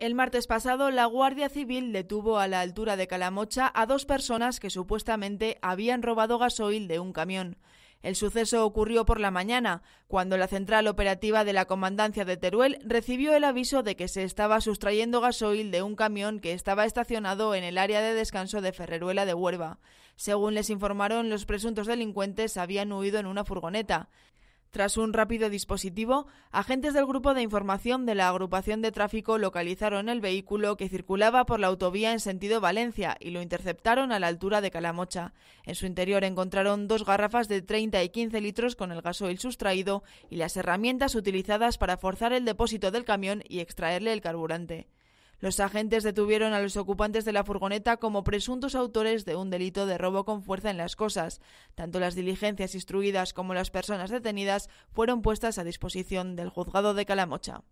El martes pasado, la Guardia Civil detuvo a la altura de Calamocha a dos personas que supuestamente habían robado gasoil de un camión. El suceso ocurrió por la mañana, cuando la central operativa de la comandancia de Teruel recibió el aviso de que se estaba sustrayendo gasoil de un camión que estaba estacionado en el área de descanso de Ferreruela de Huerva. Según les informaron, los presuntos delincuentes habían huido en una furgoneta. Tras un rápido dispositivo, agentes del grupo de información de la agrupación de tráfico localizaron el vehículo que circulaba por la autovía en sentido Valencia y lo interceptaron a la altura de Calamocha. En su interior encontraron dos garrafas de 30 y 15 litros con el gasoil sustraído y las herramientas utilizadas para forzar el depósito del camión y extraerle el carburante. Los agentes detuvieron a los ocupantes de la furgoneta como presuntos autores de un delito de robo con fuerza en las cosas. Tanto las diligencias instruidas como las personas detenidas fueron puestas a disposición del juzgado de Calamocha.